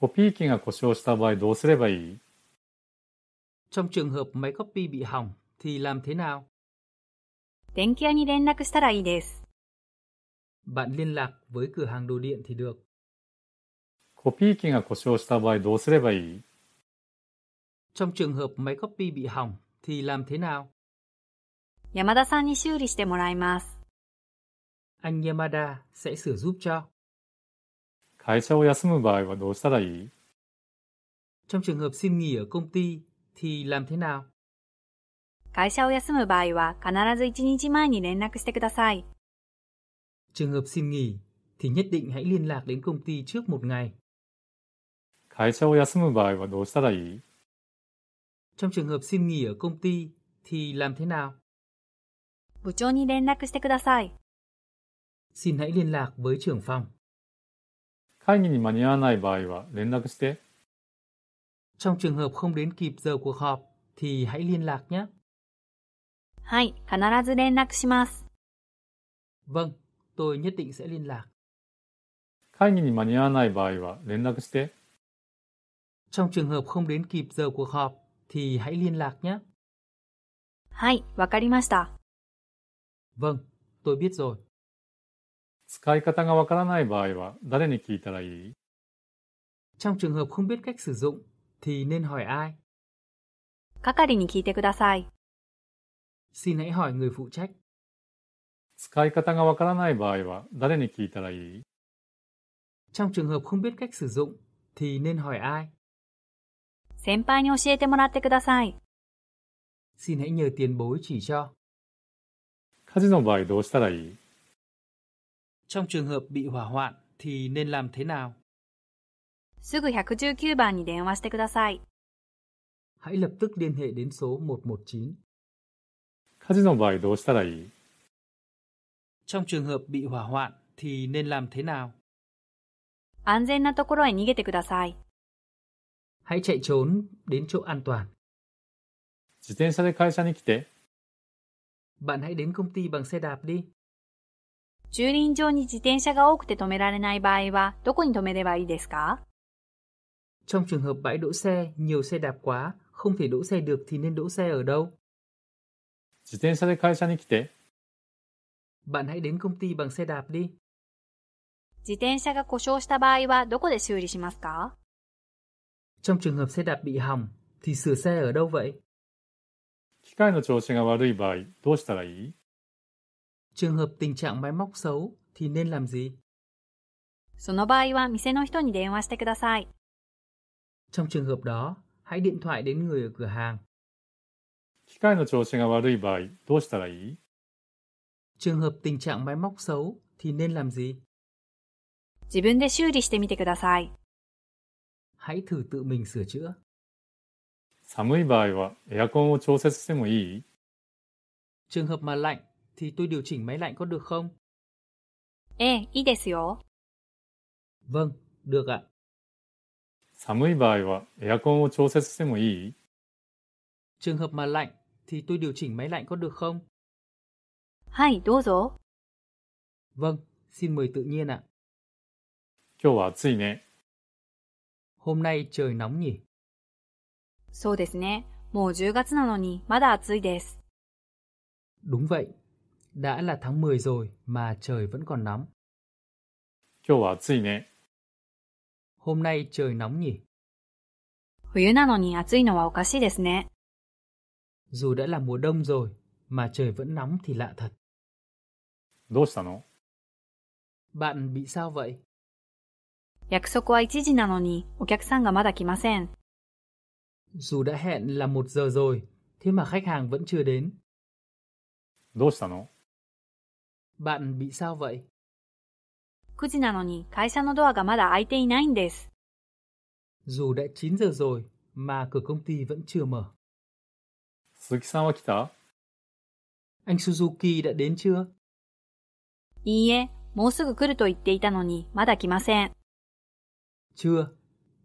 コピー機が故障した場合どうすればいい Trong trường hợp máy copy bị hỏng thì làm thế nào? 電気屋に連絡したらいいです。Bạn liên lạc với cửa hàng đồ điện thì được. コピー機が故障した場合どうすればいい Trong trường hợp máy copy bị hỏng thì làm thế nào? yamada Yamada sẽ sửa giúp cho. 会社を休む場合はどうしたらいい Trong trường hợp xin nghỉ ở công ty thì làm thế nào? 会社を休む場合は必ず1日前に連絡してください。Trường hợp xin nghỉ thì nhất định hãy liên lạc đến công ty trước một ngày. 会社を休む場合はどうしたらいい Trong trường hợp xin nghỉ ở công ty thì làm thế nào? 部長に連絡してください。Xin hãy liên lạc với trưởng phòng. Trong trường hợp không đến kịp giờ cuộc họp thì hãy liên lạc nhé. Vâng, tôi nhất định sẽ liên lạc. Trong trường hợp không đến kịp giờ cuộc họp thì hãy liên lạc nhé. はい、わかりました。Vâng, tôi biết rồi. 使い方がわからない場合は誰に聞いたらいい Trong trường hợp không biết cách sử dụng thì nên hỏi ai? 係に聞いてください。Xin hãy hỏi người phụ trách. 使い方がわからない場合は誰に聞いたらいい Trong trường hợp không biết cách sử dụng thì nên hỏi ai? 先輩に教えてもらってください。Xin hãy nhờ tiền bối chỉ cho. 火事の場合どうしたらいい trong trường hợp bị hỏa hoạn thì nên làm thế nào? Hãy lập tức liên hệ đến số 119. 火事の場合どうしたらいい Trong trường hợp bị hỏa hoạn thì nên làm thế nào? E hãy chạy trốn đến chỗ an toàn. Bạn hãy đến công ty bằng xe đạp đi. 駐輪場に自転車が多くて止められない場合は、どこに止めればいいですか Trong trường hợp bãi đỗ xe, nhiều xe đạp quá, không thể đỗ xe được thì nên đỗ xe ở đâu? 自転車で会社に来て。Bạn hãy đến công ty bằng xe đạp đi. 自転車が故障した場合はどこで修理しますか Trong trường hợp xe đạp bị hỏng, thì sửa xe ở đâu vậy? 機械の調子が悪い場合、どうしたらいい trường hợp tình trạng máy móc xấu thì nên làm gì? その場合は店の人に電話してください。Trong trường hợp đó, hãy điện thoại đến người ở cửa hàng. 機械の調子が悪い場合、どうしたらいい Trường hợp tình trạng máy móc xấu thì nên làm gì? 自分で修理してみてください。Hãy thử tự mình sửa chữa. 寒い場合はエアコンを調節してもいい Trường hợp mà lạnh thì tôi điều chỉnh máy lạnh có được không? Eh, ii desu Vâng, được ạ. 寒い場合はエアコンを調節してもいい Trường hợp mà lạnh thì tôi điều chỉnh máy lạnh có được không? Hai, dozo. Vâng, xin mời tự nhiên ạ. Hôm nay trời nóng nhỉ? そうですね。もう10月なのにまだ暑いです。Đúng vậy, đã là tháng 10 rồi mà trời vẫn còn nóng. Hôm nay trời nóng nhỉ? Dù đã là mùa đông rồi mà trời vẫn nóng thì lạ thật. Bạn bị sao vậy? 約束は1時なのにお客さんがまだ来ません。Dù đã hẹn là một giờ rồi, thế mà khách hàng vẫn chưa đến. どうしたの bạn bị sao vậy? 9時なのに会社のドアがまだ開いていないんです。Dù đã 9 giờ rồi mà cửa công ty vẫn chưa mở. Suzuki-san wa kita? Anh Suzuki đã đến chưa? いいえ、もうすぐ来ると言っていたのに、まだ来ません。Chưa.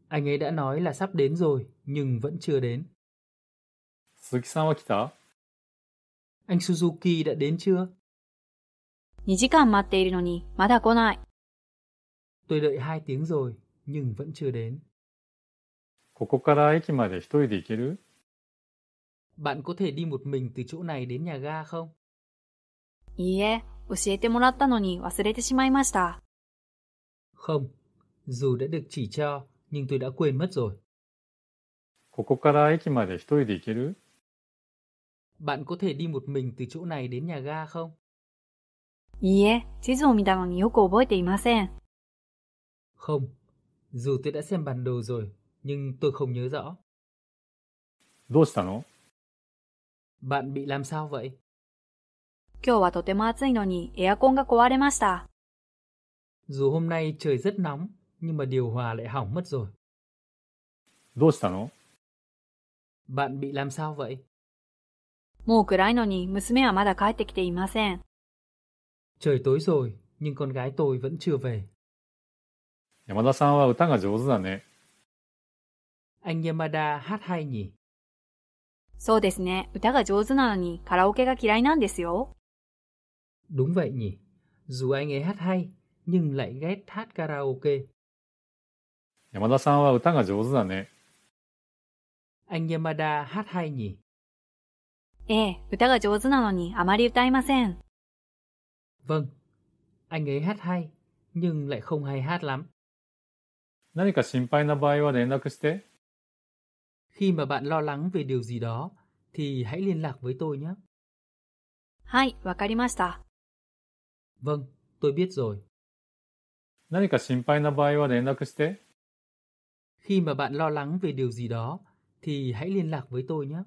Anh ấy đã nói là sắp đến rồi, nhưng vẫn chưa đến. Suzuki-san wa kita? Anh Suzuki đã đến chưa? 2時間待っているのにまだ来ない。Tôi đợi 2 tiếng rồi, nhưng vẫn chưa đến. ここから駅まで一人で行ける Bạn có thể đi một mình từ chỗ này đến nhà ga không? いいえ、教えてもらったのに忘れてしまいました。Không, dù đã được chỉ cho, nhưng tôi đã quên mất rồi. ここから駅まで一人で行ける Bạn có thể đi một mình từ chỗ này đến nhà ga không? いいえ、地図を見たのによく覚えていません。Không, dù tôi đã xem bản đồ rồi, nhưng tôi không nhớ rõ. どうしたの Bạn bị làm sao vậy? 今日はとても暑いのにエアコンが壊れました。Dù hôm nay trời rất nóng, nhưng mà điều hòa lại hỏng mất rồi. どうしたの Bạn bị làm sao vậy? もう暗いのに娘はまだ帰ってきていません。Trời tối rồi, nhưng con gái tôi vẫn chưa về. Yamada-san Anh Yamada hát hay nhỉ? そうですね。歌が上手なのにカラオケが嫌いなんですよ。Đúng vậy nhỉ. Dù anh ấy hát hay, nhưng lại ghét hát karaoke. Yamada-san wa uta ga jouzu da ne. Anh Yamada hát hay nhỉ? ええ、歌が上手なのにあまり歌いません。Eh, Vâng, anh ấy hát hay, nhưng lại không hay hát lắm. khi mà bạn lo lắng về điều gì đó, thì hãy liên lạc với tôi nhé. vâng tôi biết rồi. khi mà bạn lo lắng về điều gì đó, thì hãy liên lạc với tôi nhé.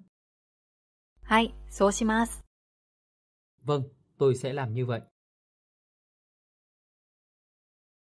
vâng tôi sẽ làm như vậy.